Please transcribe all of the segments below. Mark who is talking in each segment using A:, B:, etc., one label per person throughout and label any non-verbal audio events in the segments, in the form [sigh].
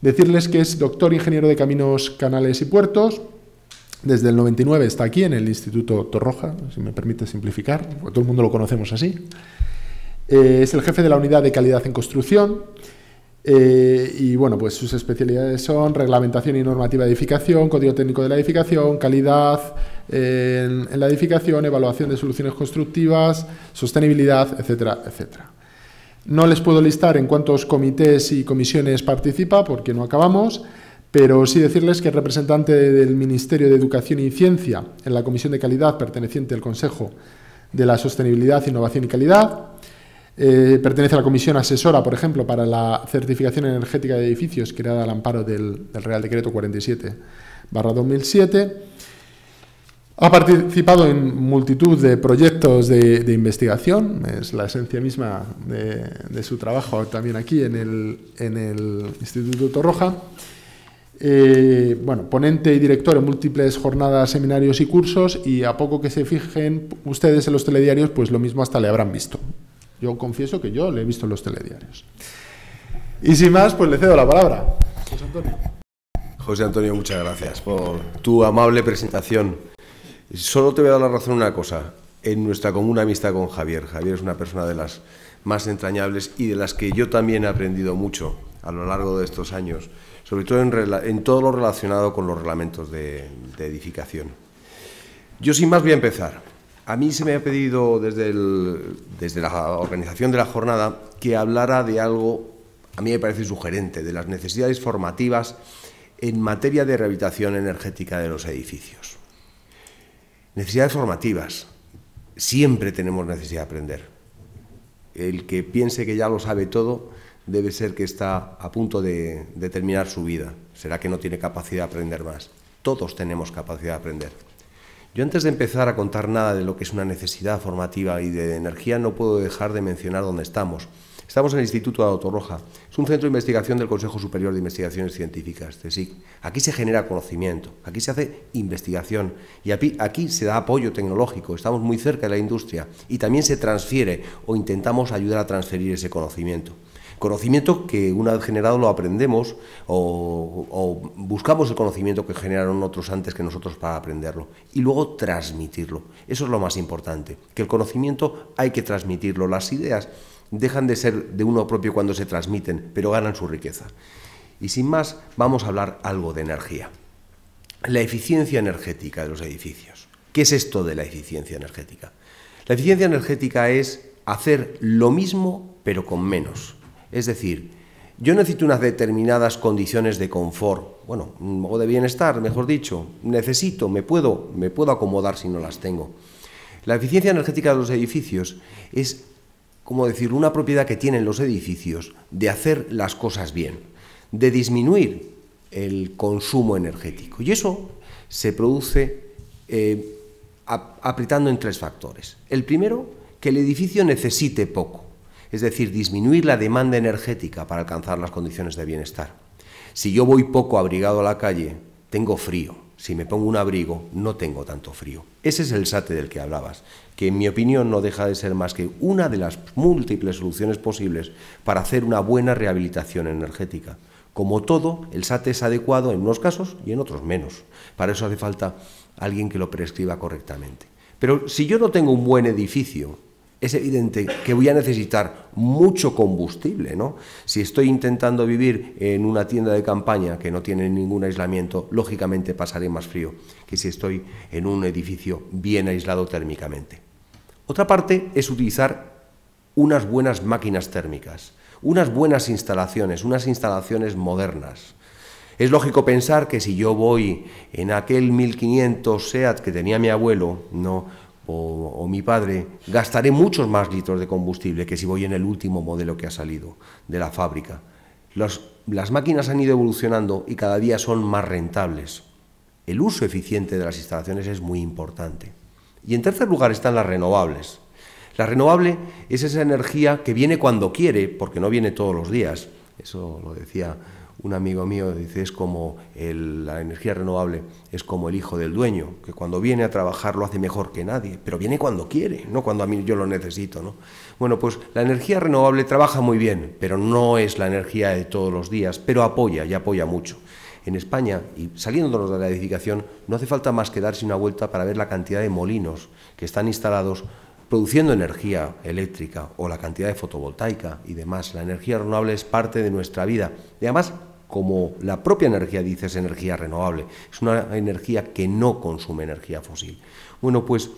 A: Decirles que es doctor ingeniero de caminos, canales y puertos. Desde el 99 está aquí en el Instituto Torroja, si me permite simplificar, porque todo el mundo lo conocemos así. Eh, es el jefe de la unidad de calidad en construcción. Eh, y bueno, pues sus especialidades son reglamentación y normativa de edificación, código técnico de la edificación, calidad en la edificación, evaluación de soluciones constructivas, sostenibilidad, etcétera, etcétera. No les puedo listar en cuántos comités y comisiones participa porque no acabamos, pero sí decirles que es representante del Ministerio de Educación y Ciencia en la Comisión de Calidad perteneciente al Consejo de la Sostenibilidad, Innovación y Calidad. Eh, pertenece a la Comisión Asesora, por ejemplo, para la certificación energética de edificios creada al amparo del, Real Decreto 47 2007 ha participado en multitud de proyectos de, investigación, es la esencia misma de, su trabajo también aquí en el, Instituto Torroja. Eh, bueno, ponente y director en múltiples jornadas, seminarios y cursos y a poco que se fijen ustedes en los telediarios, pues lo mismo hasta le habrán visto. Yo confieso que yo le he visto en los telediarios. Y sin más, pues le cedo la palabra. José Antonio. José Antonio, muchas gracias por tu amable
B: presentación. Solo te voy a dar la razón una cosa. En nuestra comuna amistad con Javier, Javier es una persona de las más entrañables y de las que yo también he aprendido mucho a lo largo de estos años, sobre todo en, todo lo relacionado con los reglamentos de, edificación. Yo sin más voy a empezar. A mí se me ha pedido desde, desde la organización de la jornada que hablara de algo, a mí me parece sugerente, de las necesidades formativas en materia de rehabilitación energética de los edificios. Necesidades formativas. Siempre tenemos necesidad de aprender. El que piense que ya lo sabe todo debe ser que está a punto de, terminar su vida. Será que no tiene capacidad de aprender más. Todos tenemos capacidad de aprender. Yo antes de empezar a contar nada de lo que es una necesidad formativa y de energía, no puedo dejar de mencionar dónde estamos. Estamos en el Instituto de Roja. Es un centro de investigación del Consejo Superior de Investigaciones Científicas, CSIC. Aquí se genera conocimiento, aquí se hace investigación y aquí, se da apoyo tecnológico. Estamos muy cerca de la industria y también se transfiere o intentamos ayudar a transferir ese conocimiento conocimiento que una vez generado lo aprendemos o, buscamos el conocimiento que generaron otros antes que nosotros para aprenderlo y luego transmitirlo. Eso es lo más importante, que el conocimiento hay que transmitirlo, las ideas dejan de ser de uno propio cuando se transmiten, pero ganan su riqueza. Y sin más, vamos a hablar algo de energía. La eficiencia energética de los edificios. ¿Qué es esto de la eficiencia energética? La eficiencia energética es hacer lo mismo pero con menos. Es decir, yo necesito unas determinadas condiciones de confort, bueno, o de bienestar, mejor dicho. Necesito, me puedo, me puedo acomodar si no las tengo. La eficiencia energética de los edificios es como decir?, una propiedad que tienen los edificios de hacer las cosas bien, de disminuir el consumo energético. Y eso se produce eh, apretando en tres factores. El primero, que el edificio necesite poco, es decir, disminuir la demanda energética para alcanzar las condiciones de bienestar. Si yo voy poco abrigado a la calle, tengo frío, si me pongo un abrigo, no tengo tanto frío. Ese es el SATE del que hablabas, que en mi opinión no deja de ser más que una de las múltiples soluciones posibles para hacer una buena rehabilitación energética. Como todo, el SATE es adecuado en unos casos y en otros menos. Para eso hace falta alguien que lo prescriba correctamente. Pero si yo no tengo un buen edificio, es evidente que voy a necesitar mucho combustible, ¿no? Si estoy intentando vivir en una tienda de campaña que no tiene ningún aislamiento, lógicamente pasaré más frío que si estoy en un edificio bien aislado térmicamente. Otra parte es utilizar unas buenas máquinas térmicas, unas buenas instalaciones, unas instalaciones modernas. Es lógico pensar que si yo voy en aquel 1500 SEAT que tenía mi abuelo, no o, mi padre, gastaré muchos más litros de combustible que si voy en el último modelo que ha salido de la fábrica. las máquinas han ido evolucionando y cada día son más rentables. El uso eficiente de las instalaciones es muy importante. Y en tercer lugar están las renovables. La renovable es esa energía que viene cuando quiere, porque no viene todos los días. Eso lo decía un amigo mío dice, es como la energía renovable, es como el hijo del dueño, que cuando viene a trabajar lo hace mejor que nadie, pero viene cuando quiere, no cuando a mí yo lo necesito. Bueno, pues la energía renovable trabaja muy bien, pero no es la energía de todos los días, pero apoya y apoya mucho. En España, y saliéndonos de la edificación, no hace falta más que darse una vuelta para ver la cantidad de molinos que están instalados produciendo energía eléctrica o la cantidad de fotovoltaica y demás. La energía renovable es parte de nuestra vida. además, como la propia energía dice, es energía renovable. Es una energía que no consume energía fósil. Bueno, pues,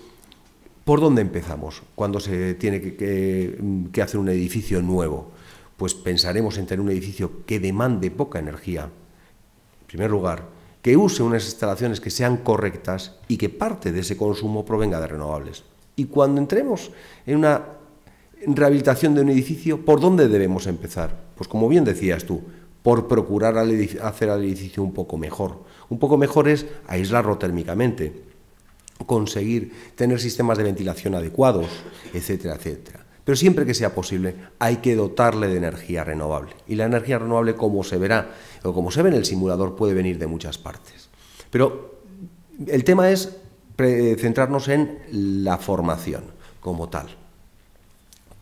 B: ¿por dónde empezamos cuando se tiene que, mm, que hacer un edificio nuevo? Pues pensaremos en tener un edificio que demande poca energía. En primer lugar, que use unas instalaciones que sean correctas y que parte de ese consumo provenga de renovables. Y cuando entremos en una rehabilitación de un edificio, ¿por dónde debemos empezar? Pues como bien decías tú, por procurar hacer al edificio un poco mejor. Un poco mejor es aislarlo térmicamente, conseguir tener sistemas de ventilación adecuados, etcétera, etcétera. Pero siempre que sea posible hay que dotarle de energía renovable. Y la energía renovable, como se verá o como se ve en el simulador, puede venir de muchas partes. Pero el tema es eh, centrarnos en la formación como tal.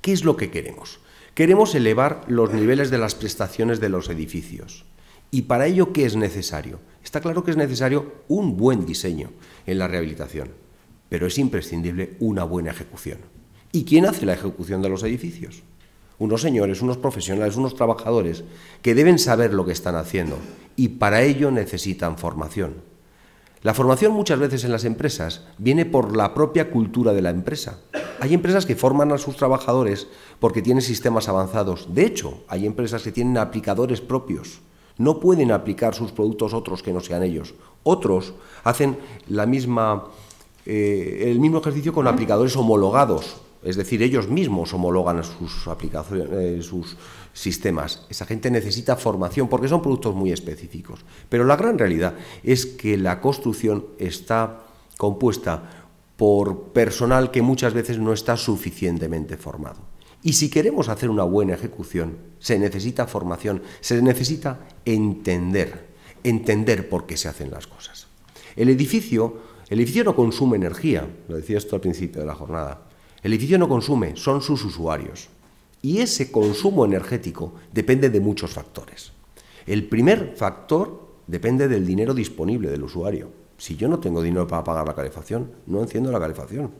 B: ¿Qué es lo que queremos? Queremos elevar los niveles de las prestaciones de los edificios. ¿Y para ello qué es necesario? Está claro que es necesario un buen diseño en la rehabilitación, pero es imprescindible una buena ejecución. ¿Y quién hace la ejecución de los edificios? Unos señores, unos profesionales, unos trabajadores que deben saber lo que están haciendo y para ello necesitan formación. La formación muchas veces en las empresas viene por la propia cultura de la empresa. Hay empresas que forman a sus trabajadores porque tienen sistemas avanzados. De hecho, hay empresas que tienen aplicadores propios. No pueden aplicar sus productos otros que no sean ellos. Otros hacen la misma, eh, el mismo ejercicio con aplicadores homologados es decir, ellos mismos homologan sus aplicaciones, eh, sus sistemas. Esa gente necesita formación porque son productos muy específicos. Pero la gran realidad es que la construcción está compuesta por personal que muchas veces no está suficientemente formado. Y si queremos hacer una buena ejecución, se necesita formación, se necesita entender, entender por qué se hacen las cosas. El edificio, el edificio no consume energía, lo decía esto al principio de la jornada. El edificio no consume, son sus usuarios. Y ese consumo energético depende de muchos factores. El primer factor depende del dinero disponible del usuario. Si yo no tengo dinero para pagar la calefacción, no enciendo la calefacción.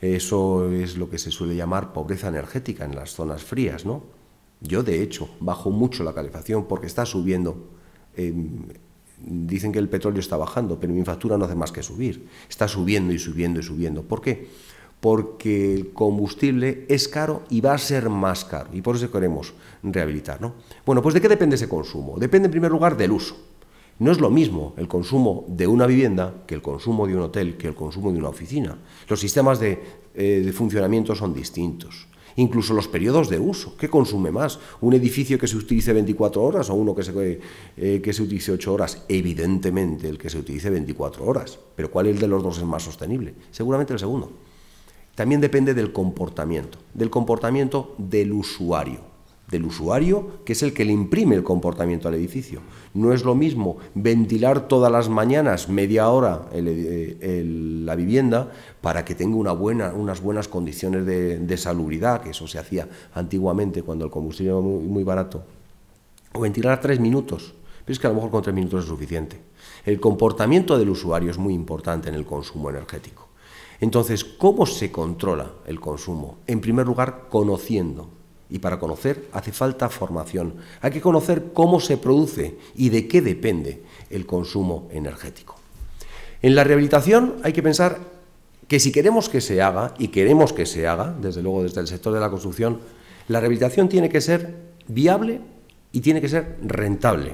B: Eso es lo que se suele llamar pobreza energética en las zonas frías, ¿no? Yo, de hecho, bajo mucho la calefacción porque está subiendo. Em, dicen que el petróleo está bajando, pero mi factura no hace más que subir. Está subiendo y subiendo y subiendo. ¿Por qué? porque el combustible es caro y va a ser más caro, y por eso queremos rehabilitar. ¿no? Bueno, pues ¿de qué depende ese consumo? Depende en primer lugar del uso. No es lo mismo el consumo de una vivienda que el consumo de un hotel, que el consumo de una oficina. Los sistemas de, eh, funcionamiento son distintos. Incluso los periodos de uso. ¿Qué consume más? ¿Un edificio que se utilice 24 horas o uno que se, eh, utilice 8 horas? Evidentemente el que se utilice 24 horas. Pero ¿cuál es el de los dos es más sostenible? Seguramente el segundo. También depende del comportamiento, del comportamiento del usuario, del usuario que es el que le imprime el comportamiento al edificio. No es lo mismo ventilar todas las mañanas media hora eh, la vivienda para que tenga unas buenas condiciones de, salubridad, que eso se hacía antiguamente cuando el combustible era muy, muy barato, o ventilar tres minutos. Pero es que a lo mejor con tres minutos es suficiente. El comportamiento del usuario es muy importante en el consumo energético. Entonces, ¿cómo se controla el consumo? En primer lugar, conociendo. Y para conocer hace falta formación. Hay que conocer cómo se produce y de qué depende el consumo energético. En la rehabilitación hay que pensar que si queremos que se haga, y queremos que se haga, desde luego desde el sector de la construcción, la rehabilitación tiene que ser viable y tiene que ser rentable.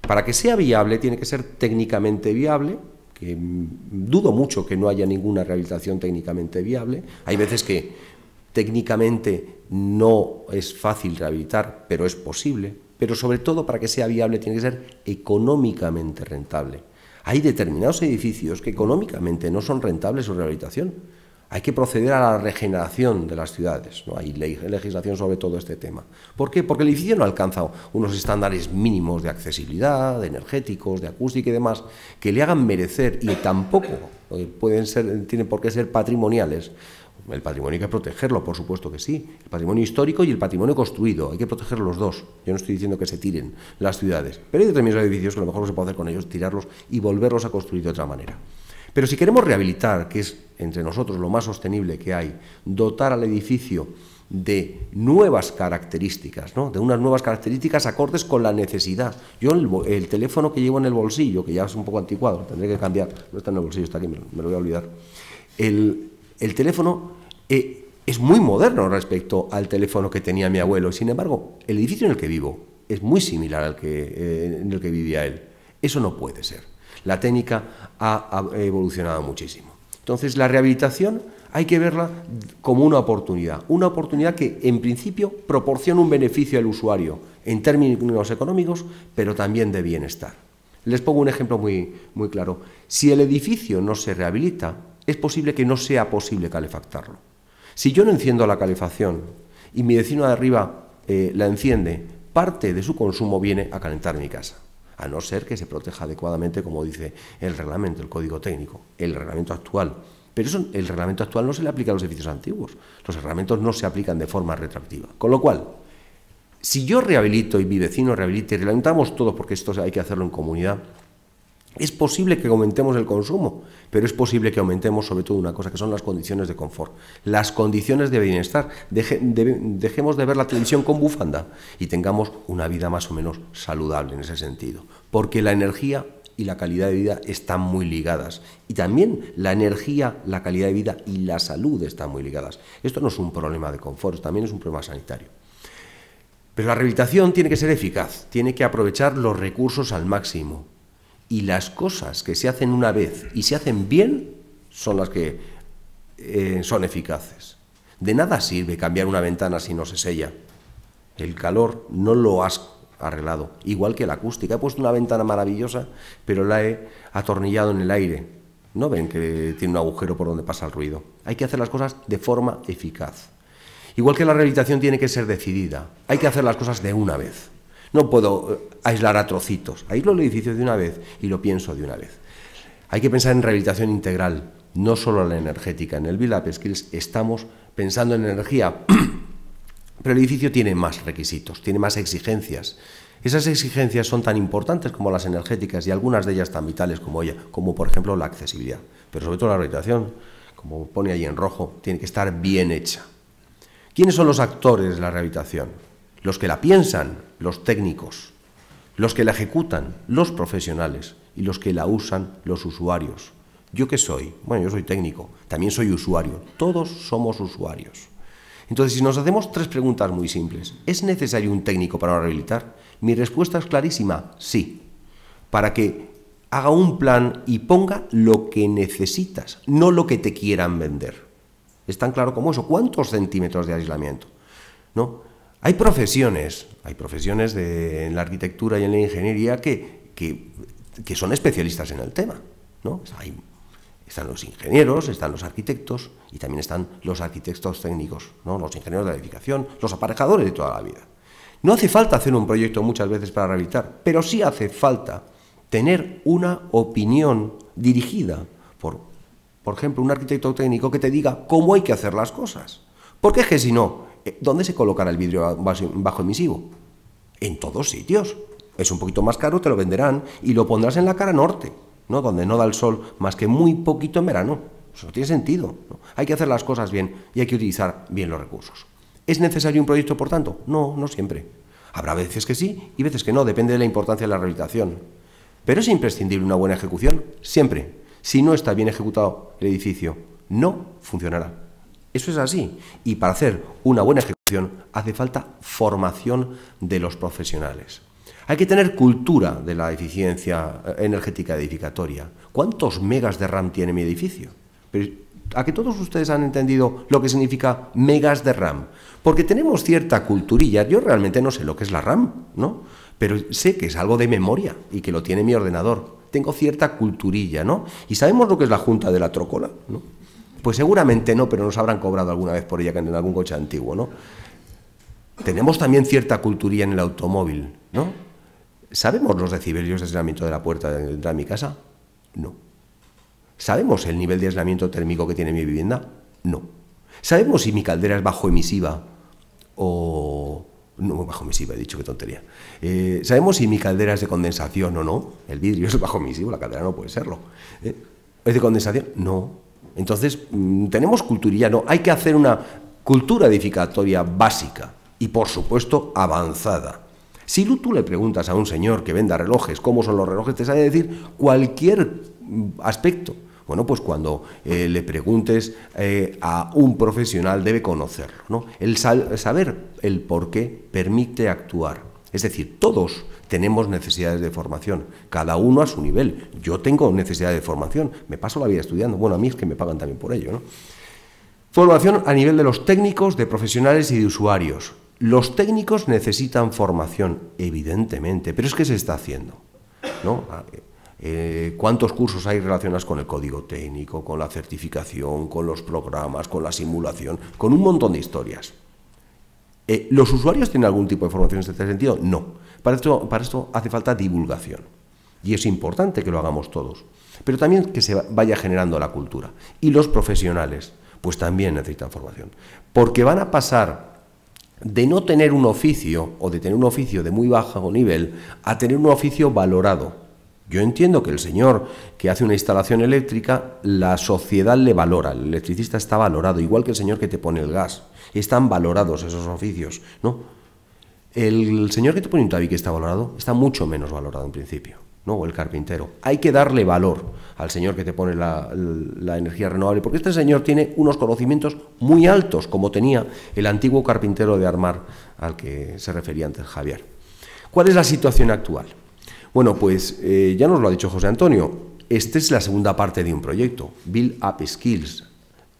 B: Para que sea viable tiene que ser técnicamente viable, dudo mucho que no haya ninguna rehabilitación técnicamente viable. Hay veces que técnicamente no es fácil rehabilitar, pero es posible. Pero sobre todo para que sea viable tiene que ser económicamente rentable. Hay determinados edificios que económicamente no son rentables su rehabilitación hay que proceder a la regeneración de las ciudades. ¿no? Hay legislación sobre todo este tema. ¿Por qué? Porque el edificio no alcanza unos estándares mínimos de accesibilidad, de energéticos, de acústica y demás, que le hagan merecer y tampoco eh, pueden ser, tienen por qué ser patrimoniales. El patrimonio hay que protegerlo, por supuesto que sí. El patrimonio histórico y el patrimonio construido, hay que proteger los dos. Yo no estoy diciendo que se tiren las ciudades, pero hay determinados edificios que a lo mejor que se puede hacer con ellos, tirarlos y volverlos a construir de otra manera. Pero si queremos rehabilitar, que es entre nosotros lo más sostenible que hay, dotar al edificio de nuevas características, de unas nuevas características acordes con la necesidad. Yo el, teléfono que llevo en el bolsillo, que ya es un poco anticuado, tendré que cambiar, no está en el bolsillo, está aquí, me, lo voy a olvidar. El, teléfono eh, es muy moderno respecto al teléfono que tenía mi abuelo, sin embargo, el edificio en el que vivo es muy similar al que, eh, en el que vivía él. Eso no puede ser. La técnica ha evolucionado muchísimo. Entonces, la rehabilitación hay que verla como una oportunidad, una oportunidad que en principio proporciona un beneficio al usuario en términos económicos, pero también de bienestar. Les pongo un ejemplo muy, claro. Si el edificio no se rehabilita, es posible que no sea posible calefactarlo. Si yo no enciendo la calefacción y mi vecino de arriba eh, la enciende, parte de su consumo viene a calentar mi casa a no ser que se proteja adecuadamente, como dice el reglamento, el código técnico, el reglamento actual. Pero eso, el reglamento actual no se le aplica a los edificios antiguos. Los reglamentos no se aplican de forma retroactiva. Con lo cual, si yo rehabilito y mi vecino rehabilita y rehabilitamos todos, porque esto hay que hacerlo en comunidad, es posible que aumentemos el consumo, pero es posible que aumentemos sobre todo una cosa, que son las condiciones de confort, las condiciones de bienestar. dejemos de ver la televisión con bufanda y tengamos una vida más o menos saludable en ese sentido, porque la energía y la calidad de vida están muy ligadas. Y también la energía, la calidad de vida y la salud están muy ligadas. Esto no es un problema de confort, también es un problema sanitario. Pero la rehabilitación tiene que ser eficaz, tiene que aprovechar los recursos al máximo y las cosas que se hacen una vez y se hacen bien son las que eh, son eficaces. De nada sirve cambiar una ventana si no se sella. El calor no lo has arreglado, igual que la acústica. He puesto una ventana maravillosa, pero la he atornillado en el aire. No ven que tiene un agujero por donde pasa el ruido. Hay que hacer las cosas de forma eficaz. Igual que la rehabilitación tiene que ser decidida. Hay que hacer las cosas de una vez. No puedo eh, aislar a trocitos. Aíslo el edificio de una vez y lo pienso de una vez. Hay que pensar en rehabilitación integral, no solo la energética. En el Build Up estamos pensando en energía, [clears throat] pero el edificio tiene más requisitos, tiene más exigencias. Esas exigencias son tan importantes como las energéticas y algunas de ellas tan vitales como ella, como por ejemplo la accesibilidad, pero sobre todo la rehabilitación, como pone ahí en rojo, tiene que estar bien hecha. ¿Quiénes son los actores de la rehabilitación? Los que la piensan, los técnicos, los que la ejecutan, los profesionales, y los que la usan, los usuarios. ¿Yo qué soy? Bueno, yo soy técnico, también soy usuario, todos somos usuarios. Entonces, si nos hacemos tres preguntas muy simples, ¿es necesario un técnico para rehabilitar? Mi respuesta es clarísima, sí, para que haga un plan y ponga lo que necesitas, no lo que te quieran vender. Es tan claro como eso, ¿cuántos centímetros de aislamiento? ¿No? Hay profesiones, hay profesiones de, en la arquitectura y en la ingeniería que, son especialistas en el tema. están los ingenieros, están los arquitectos y también están los arquitectos técnicos, ¿no? los ingenieros de la edificación, los aparejadores de toda la vida. No hace falta hacer un proyecto muchas veces para rehabilitar, pero sí hace falta tener una opinión dirigida por, por ejemplo, un arquitecto técnico que te diga cómo hay que hacer las cosas. Porque es que si no, eh, ¿Dónde se colocará el vidrio bajo emisivo? En todos sitios. Es un poquito más caro, te lo venderán y lo pondrás en la cara norte, ¿no? Donde no da el sol más que muy poquito en verano. Eso no tiene sentido. Hay que hacer las cosas bien y hay que utilizar bien los recursos. ¿Es necesario un proyecto, por tanto? No, no siempre. Habrá veces que sí y veces que no, depende de la importancia de la rehabilitación. Pero es imprescindible una buena ejecución, siempre. Si no está bien ejecutado el edificio, no funcionará. Eso es así. Y para hacer una buena ejecución hace falta formación de los profesionales. Hay que tener cultura de la eficiencia eh, energética edificatoria. ¿Cuántos megas de RAM tiene mi edificio? ¿A que todos ustedes han entendido lo que significa megas de RAM? Porque tenemos cierta culturilla. Yo realmente no sé lo que es la RAM, ¿no? Pero sé que es algo de memoria y que lo tiene mi ordenador. Tengo cierta culturilla, ¿no? Y sabemos lo que es la junta de la trocola, ¿no? Pues seguramente no, pero nos habrán cobrado alguna vez por ella que en algún coche antiguo, ¿no? Tenemos también cierta culturía en el automóvil, ¿no? ¿Sabemos los decibelios de aislamiento de la puerta de entrar de mi casa? No. ¿Sabemos el nivel de aislamiento térmico que tiene mi vivienda? No. ¿Sabemos si mi caldera es bajo emisiva o... No, bajo emisiva, he dicho, qué tontería. Eh, ¿Sabemos si mi caldera es de condensación o no? El vidrio es bajo emisivo, la caldera no puede serlo. Eh, ¿Es de condensación? No. Entonces, mm, tenemos cultura ya no, hay que hacer una cultura edificatoria básica y, por supuesto, avanzada. Si tú le preguntas a un señor que venda relojes cómo son los relojes, te sabe decir cualquier mm, aspecto. Bueno, pues cuando eh, le preguntes eh, a un profesional debe conocerlo. El saber el por qué permite actuar. Es decir, todos tenemos necesidades de formación, cada uno a su nivel. Yo tengo necesidad de formación, me paso la vida estudiando, bueno, a mí es que me pagan también por ello. ¿no? Formación a nivel de los técnicos, de profesionales y de usuarios. Los técnicos necesitan formación, evidentemente, pero es que se está haciendo. Ah, eh, ¿Cuántos cursos hay relacionados con el código técnico, con la certificación, con los programas, con la simulación, con un montón de historias? Eh, ¿Los usuarios tienen algún tipo de formación en este sentido? No. Para esto, para esto hace falta divulgación. Y es importante que lo hagamos todos. Pero también que se vaya generando la cultura. Y los profesionales, pues también necesitan formación. Porque van a pasar de no tener un oficio o de tener un oficio de muy bajo nivel a tener un oficio valorado. Yo entiendo que el señor que hace una instalación eléctrica, la sociedad le valora, el electricista está valorado, igual que el señor que te pone el gas están valorados esos oficios, ¿no? El señor que te pone un tabique está valorado, está mucho menos valorado en principio, ¿no? O el carpintero. Hay que darle valor al señor que te pone la, energía renovable, porque este señor tiene unos conocimientos muy altos, como tenía el antiguo carpintero de armar al que se refería antes Javier. ¿Cuál es la situación actual? Bueno, pues eh, ya nos lo ha dicho José Antonio, esta es la segunda parte de un proyecto, Build Up Skills.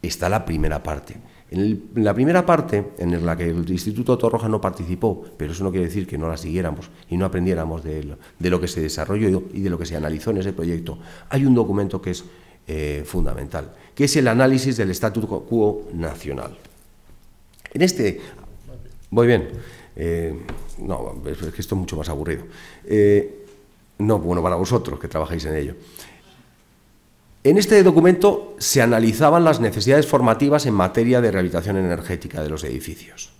B: Está la primera parte. En, la primera parte, en la que el Instituto Torroja no participó, pero eso no quiere decir que no la siguiéramos y no aprendiéramos de lo, que se desarrolló y de lo que se analizó en ese proyecto, hay un documento que es eh, fundamental, que es el análisis del Estatuto quo nacional. En este... Voy bien. Eh, no, es que esto es mucho más aburrido. Eh, no, bueno, para vosotros que trabajáis en ello. En este documento se analizaban las necesidades formativas en materia de rehabilitación energética de los edificios,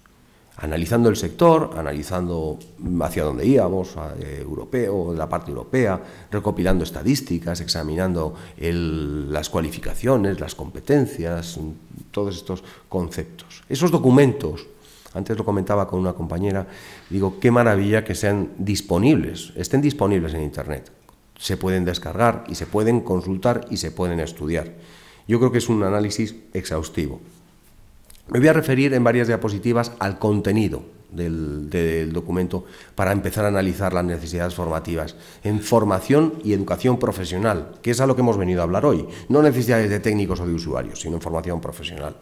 B: analizando el sector, analizando hacia dónde íbamos, eh, europeo, la parte europea, recopilando estadísticas, examinando las cualificaciones, las competencias, todos estos conceptos. Esos documentos, antes lo comentaba con una compañera, digo, qué maravilla que sean disponibles, estén disponibles en Internet se pueden descargar y se pueden consultar y se pueden estudiar. Yo creo que es un análisis exhaustivo. Me voy a referir en varias diapositivas al contenido del, documento para empezar a analizar las necesidades formativas en formación y educación profesional, que es a lo que hemos venido a hablar hoy. No necesidades de técnicos o de usuarios, sino formación profesional.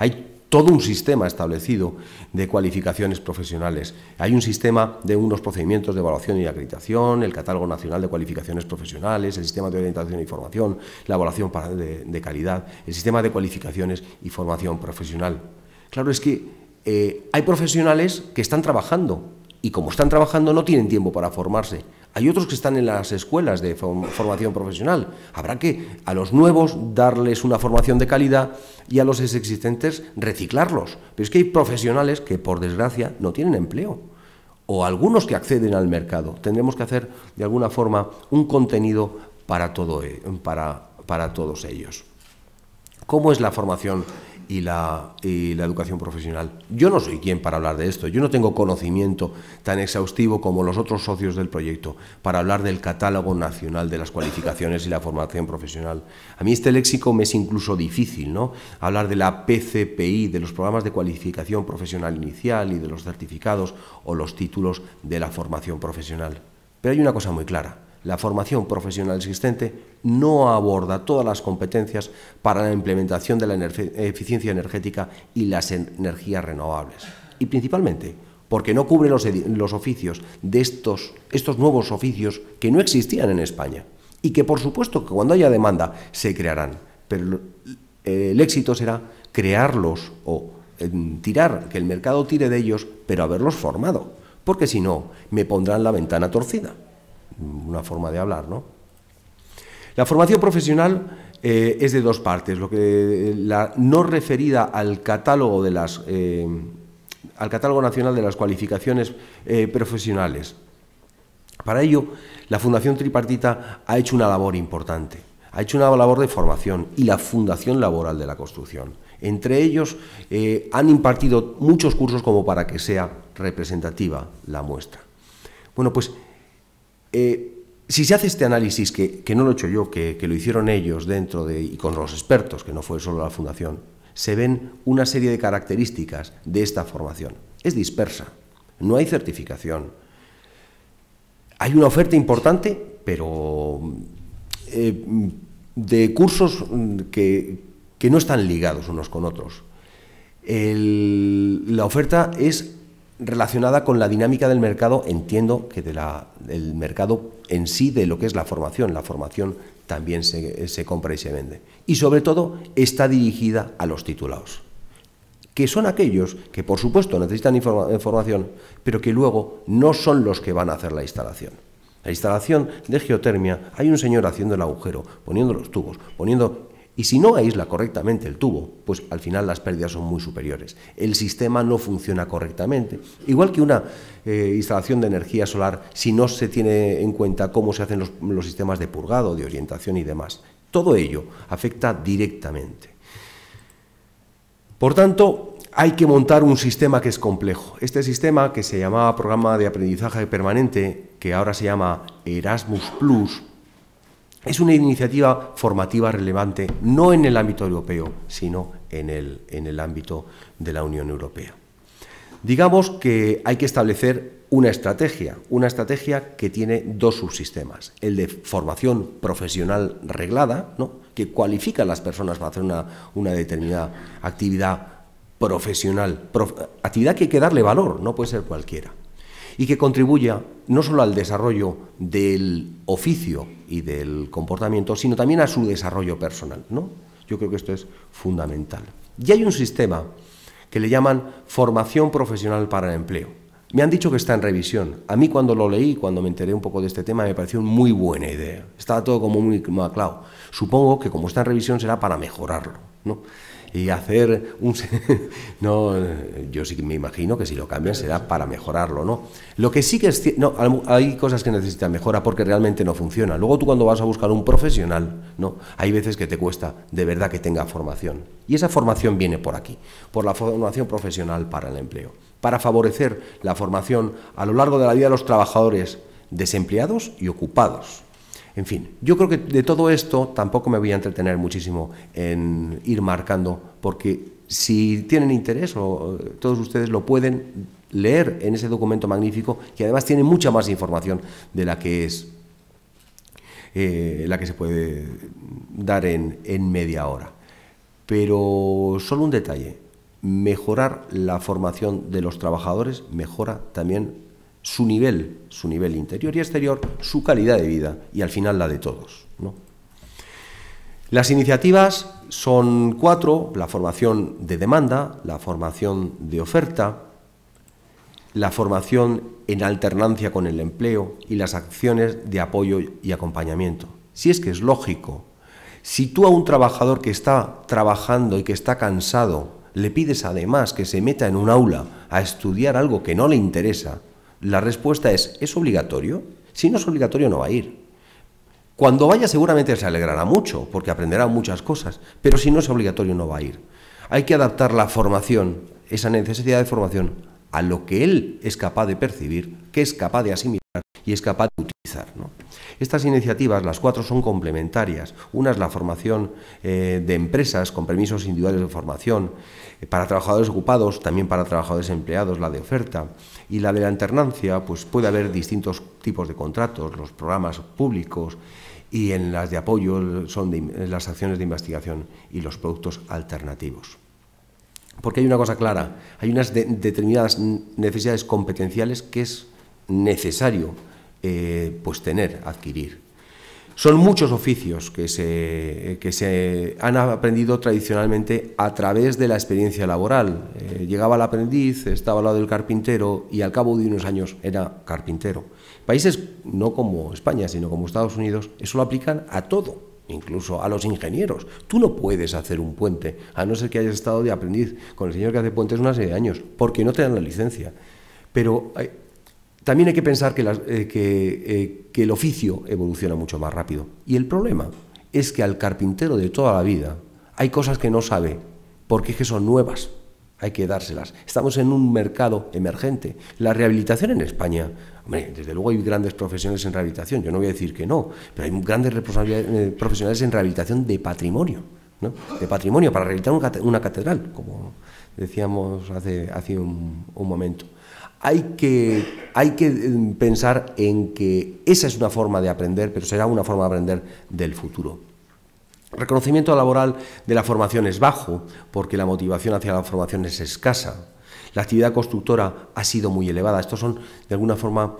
B: Hay todo un sistema establecido de cualificaciones profesionales. Hay un sistema de unos procedimientos de evaluación y acreditación, el Catálogo Nacional de Cualificaciones Profesionales, el Sistema de Orientación y Formación, la evaluación de, calidad, el Sistema de Cualificaciones y Formación Profesional. Claro, es que eh, hay profesionales que están trabajando y como están trabajando no tienen tiempo para formarse. Hay otros que están en las escuelas de formación profesional. Habrá que a los nuevos darles una formación de calidad y a los existentes reciclarlos. Pero es que hay profesionales que, por desgracia, no tienen empleo. O algunos que acceden al mercado. Tendremos que hacer, de alguna forma, un contenido para, todo, e, para, para todos ellos. ¿Cómo es la formación y la, educación profesional. Yo no soy quien para hablar de esto, yo no tengo conocimiento tan exhaustivo como los otros socios del proyecto para hablar del catálogo nacional de las cualificaciones y la formación profesional. A mí este léxico me es incluso difícil, ¿no? Hablar de la PCPI, de los programas de cualificación profesional inicial y de los certificados o los títulos de la formación profesional. Pero hay una cosa muy clara, la formación profesional existente no aborda todas las competencias para la implementación de la eficiencia energética y las energías renovables. Y principalmente porque no cubre los, oficios de estos, estos nuevos oficios que no existían en España y que por supuesto que cuando haya demanda se crearán, pero el éxito será crearlos o tirar, que el mercado tire de ellos, pero haberlos formado, porque si no, me pondrán la ventana torcida una forma de hablar, ¿no? La formación profesional eh, es de dos partes, lo que la no referida al catálogo de las eh, al catálogo nacional de las cualificaciones eh, profesionales. Para ello, la Fundación Tripartita ha hecho una labor importante, ha hecho una labor de formación y la Fundación Laboral de la Construcción. Entre ellos han impartido muchos cursos como para que sea representativa la muestra. Bueno, pues eh, si se hace este análisis, que, no lo he hecho yo, que, lo hicieron ellos dentro de, y con los expertos, que no fue solo la Fundación, se ven una serie de características de esta formación. Es dispersa, no hay certificación. Hay una oferta importante, pero eh, de cursos mm, que, no están ligados unos con otros. la oferta es relacionada con la dinámica del mercado, entiendo que el mercado en sí, de lo que es la formación. La formación también se, compra y se vende. Y sobre todo está dirigida a los titulados, que son aquellos que por supuesto necesitan información, pero que luego no son los que van a hacer la instalación. La instalación de geotermia, hay un señor haciendo el agujero, poniendo los tubos, poniendo y si no aísla correctamente el tubo, pues al final las pérdidas son muy superiores. El sistema no funciona correctamente. Igual que una eh, instalación de energía solar, si no se tiene en cuenta cómo se hacen los, los sistemas de purgado, de orientación y demás. Todo ello afecta directamente. Por tanto, hay que montar un sistema que es complejo. Este sistema, que se llamaba Programa de Aprendizaje Permanente, que ahora se llama Erasmus Plus, es una iniciativa formativa relevante, no en el ámbito europeo, sino en el, ámbito de la Unión Europea. Digamos que hay que establecer una estrategia, una estrategia que tiene dos subsistemas, el de formación profesional reglada, que cualifica a las personas para hacer una, una determinada actividad profesional, actividad que hay que darle valor, no puede ser cualquiera y que contribuya no solo al desarrollo del oficio y del comportamiento, sino también a su desarrollo personal. ¿no? Yo creo que esto es fundamental. Y hay un sistema que le llaman formación profesional para el empleo. Me han dicho que está en revisión. A mí cuando lo leí, cuando me enteré un poco de este tema, me pareció muy buena idea. Estaba todo como muy claro. Supongo que como está en revisión será para mejorarlo. ¿no? y hacer un... [laughs] no, yo sí me imagino que si lo cambian será para mejorarlo, ¿no? Lo que sí que es... No, hay cosas que necesitan mejora porque realmente no funciona. Luego tú cuando vas a buscar un profesional, ¿no? Hay veces que te cuesta de verdad que tenga formación. Y esa formación viene por aquí, por la formación profesional para el empleo, para favorecer la formación a lo largo de la vida de los trabajadores desempleados y ocupados. En fin, yo creo que de todo esto tampoco me voy a entretener muchísimo en ir marcando, porque si tienen interés, o, eh, todos ustedes lo pueden leer en ese documento magnífico, que además tiene mucha más información de la que es eh, la que se puede dar en, en media hora. Pero solo un detalle, mejorar la formación de los trabajadores mejora también su nivel, su nivel interior y exterior, su calidad de vida y al final la de todos. Las iniciativas son cuatro, la formación de demanda, la formación de oferta, la formación en alternancia con el empleo y las acciones de apoyo y acompañamiento. Si es que es lógico, si tú a un trabajador que está trabajando y que está cansado le pides además que se meta en un aula a estudiar algo que no le interesa, la respuesta es, ¿es obligatorio? Si no es obligatorio, no va a ir. Cuando vaya seguramente se alegrará mucho, porque aprenderá muchas cosas, pero si no es obligatorio, no va a ir. Hay que adaptar la formación, esa necesidad de formación, a lo que él es capaz de percibir, que es capaz de asimilar y es capaz de utilizar. Estas iniciativas, las cuatro, son complementarias. Una es la formación eh, de empresas con permisos individuales de formación, eh, para trabajadores ocupados, también para trabajadores empleados, la de oferta. Y la de la alternancia, pues puede haber distintos tipos de contratos, los programas públicos y en las de apoyo son las acciones de investigación y los productos alternativos. Porque hay una cosa clara, hay unas determinadas necesidades competenciales que es necesario eh, pues tener, adquirir. Son muchos oficios que se, que se han aprendido tradicionalmente a través de la experiencia laboral. Eh, llegaba el aprendiz, estaba al lado del carpintero y al cabo de unos años era carpintero. Países no como España, sino como Estados Unidos, eso lo aplican a todo, incluso a los ingenieros. Tú no puedes hacer un puente, a no ser que hayas estado de aprendiz con el señor que hace puentes una serie de años, porque no te dan la licencia. Pero eh, también hay que pensar que, eh, eh, que, el oficio evoluciona mucho más rápido. Y el problema es que al carpintero de toda la vida hay cosas que no sabe, porque es que son nuevas. Hay que dárselas. Estamos en un mercado emergente. La rehabilitación en España, desde luego hay grandes profesionales en rehabilitación, yo no voy a decir que no, pero hay grandes eh, profesionales en rehabilitación de patrimonio, ¿no? De patrimonio para rehabilitar una catedral, como decíamos hace, hace un momento. Hay que, em, pensar en que esa es una forma de aprender, pero será una forma de aprender del futuro. El Reconocimiento laboral de la formación es bajo porque la motivación hacia la formación es escasa. La actividad constructora ha sido muy elevada. Estos son, de alguna forma,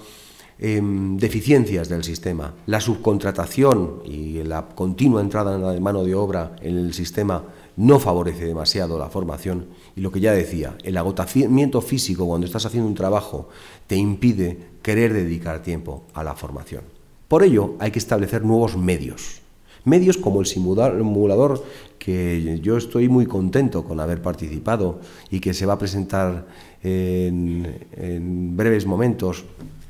B: em, deficiencias del sistema. La subcontratación y la continua entrada de la mano de obra en el sistema no favorece demasiado la formación y lo que ya decía, el agotamiento físico cuando estás haciendo un trabajo te impide querer dedicar tiempo a la formación. Por ello hay que establecer nuevos medios. Medios como el simulador, que yo estoy muy contento con haber participado y que se va a presentar en, en breves momentos,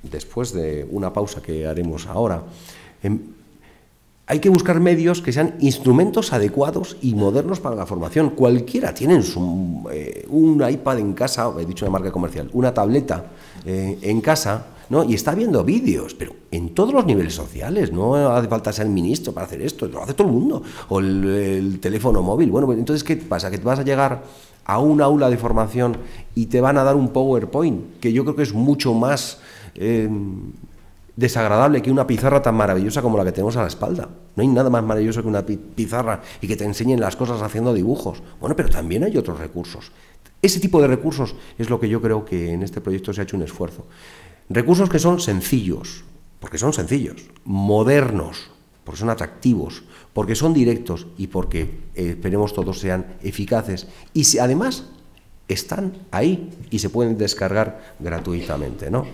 B: después de una pausa que haremos ahora, en, em, hay que buscar medios que sean instrumentos adecuados y modernos para la formación. Cualquiera tiene eh, un iPad en casa, he dicho de marca comercial, una tableta eh, en casa, ¿no? Y está viendo vídeos, pero en todos los niveles sociales, no hace falta ser ministro para hacer esto, lo hace todo el mundo, o el, teléfono móvil. Bueno, pues entonces, ¿qué pasa? Que te vas a llegar a un aula de formación y te van a dar un PowerPoint, que yo creo que es mucho más eh, desagradable que una pizarra tan maravillosa como la que tenemos a la espalda. No hay nada más maravilloso que una pizarra y que te enseñen las cosas haciendo dibujos. Bueno, pero también hay otros recursos. Ese tipo de recursos es lo que yo creo que en este proyecto se ha hecho un esfuerzo. Recursos que son sencillos, porque son sencillos, modernos, porque son atractivos, porque son directos y porque eh, esperemos todos sean eficaces. Y si, además están ahí y se pueden descargar gratuitamente, ¿no?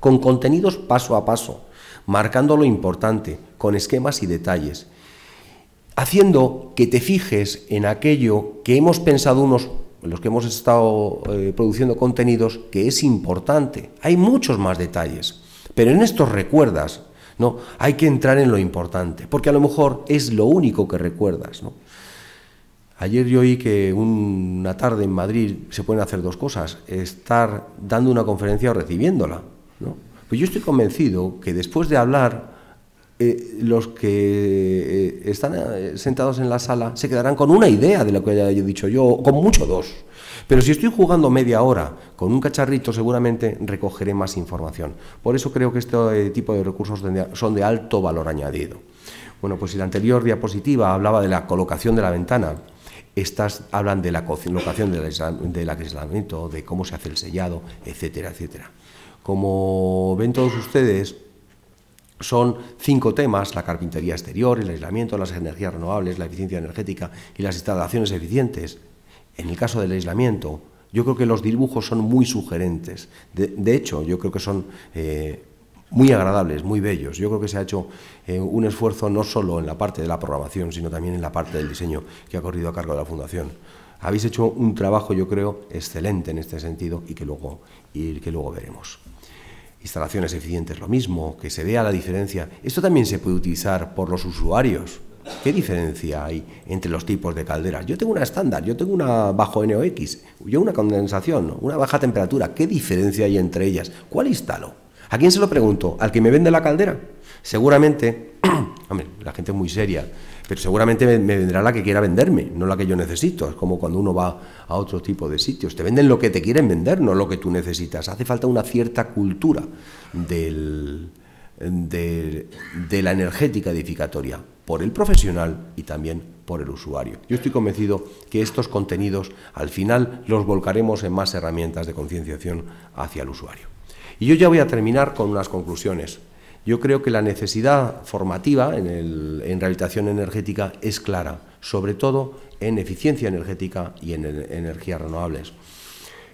B: con contenidos paso a paso, marcando lo importante, con esquemas y detalles, haciendo que te fijes en aquello que hemos pensado unos los que hemos estado eh, produciendo contenidos, que es importante. Hay muchos más detalles, pero en estos recuerdas, ¿no? Hay que entrar en lo importante, porque a lo mejor es lo único que recuerdas, Ayer yo oí que una tarde en Madrid se pueden hacer dos cosas, estar dando una conferencia o recibiéndola. Pues yo estoy convencido que después de hablar, eh, los que eh, están eh, sentados en la sala se quedarán con una idea de lo que haya dicho yo, con mucho dos. Pero si estoy jugando media hora con un cacharrito, seguramente recogeré más información. Por eso creo que este tipo de recursos son de alto valor añadido. Bueno, pues si la anterior diapositiva hablaba de la colocación de la ventana, estas hablan de la colocación del aislamiento, de cómo se hace el sellado, etcétera, etcétera. Como ven todos ustedes, son cinco temas, la carpintería exterior, el aislamiento, las energías renovables, la eficiencia energética y las instalaciones eficientes. En el caso del aislamiento, yo creo que los dibujos son muy sugerentes. De, hecho, yo creo que son eh, muy agradables, muy bellos. Yo creo que se ha hecho eh, un esfuerzo no solo en la parte de la programación, sino también en la parte del diseño que ha corrido a cargo de la Fundación. Habéis hecho un trabajo, yo creo, excelente en este sentido y que luego veremos instalaciones eficientes lo mismo, que se vea la diferencia. Esto también se puede utilizar por los usuarios. ¿Qué diferencia hay entre los tipos de calderas? Yo tengo una estándar, yo tengo una bajo NOx, yo una condensación, una baja temperatura. ¿Qué diferencia hay entre ellas? ¿Cuál instalo? ¿A quién se lo pregunto? ¿Al que me vende la caldera? Seguramente, [clears throat] la gente es muy seria, pero seguramente me, vendrá la que quiera venderme, no la que yo necesito. Es como cuando uno va a otro tipo de sitios. Te venden lo que te quieren vender, no lo que tú necesitas. Hace falta una cierta cultura de, de la energética edificatoria por el profesional y también por el usuario. Yo estoy convencido que estos contenidos al final los volcaremos en más herramientas de concienciación hacia el usuario. Y yo ya voy a terminar con unas conclusiones. Yo creo que la necesidad formativa en, rehabilitación energética es clara, sobre todo en eficiencia energética y en, energías renovables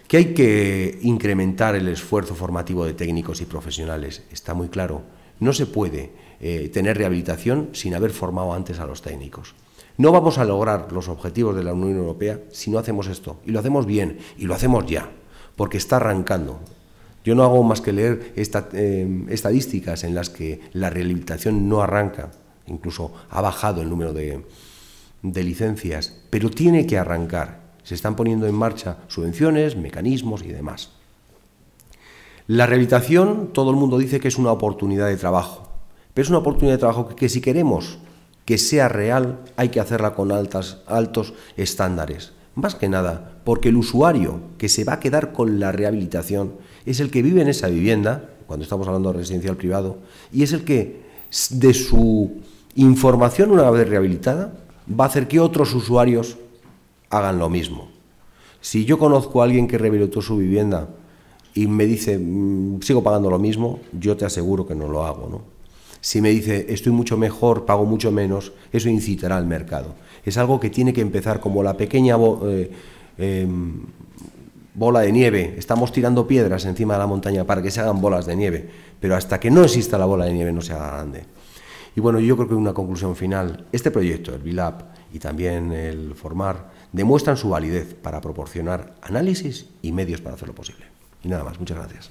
B: que hay que incrementar el esfuerzo formativo de técnicos y profesionales, está muy claro. No se puede eh, tener rehabilitación sin haber formado antes a los técnicos. No vamos a lograr los objetivos de la Unión Europea si no hacemos esto, y lo hacemos bien, y lo hacemos ya, porque está arrancando. Yo no hago más que leer em, estadísticas en las que la rehabilitación no arranca, incluso ha bajado el número de, licencias, pero tiene que arrancar. Se están poniendo en marcha subvenciones, mecanismos y demás. La rehabilitación, todo el mundo dice que es una oportunidad de trabajo, pero es una oportunidad de trabajo que, si queremos que sea real, hay que hacerla con altos estándares. Más que nada, porque el usuario que se va a quedar con la rehabilitación es el que vive en esa vivienda, cuando estamos hablando de residencial privado, y es el que de su información una vez rehabilitada va a hacer que otros usuarios hagan lo mismo. Si yo conozco a alguien que rehabilitó su vivienda y me dice, mm, sigo pagando lo mismo, yo te aseguro que no lo hago, ¿no? Si me dice, estoy mucho mejor, pago mucho menos, eso incitará al mercado. Es algo que tiene que empezar como la pequeña eh, em, bola de nieve. Estamos tirando piedras encima de la montaña para que se hagan bolas de nieve, pero hasta que no exista la bola de nieve no se haga grande. Y bueno, yo creo que una conclusión final, este proyecto, el Bilab y también el Formar, demuestran su validez para proporcionar análisis y medios para hacerlo posible. Y nada más, muchas gracias.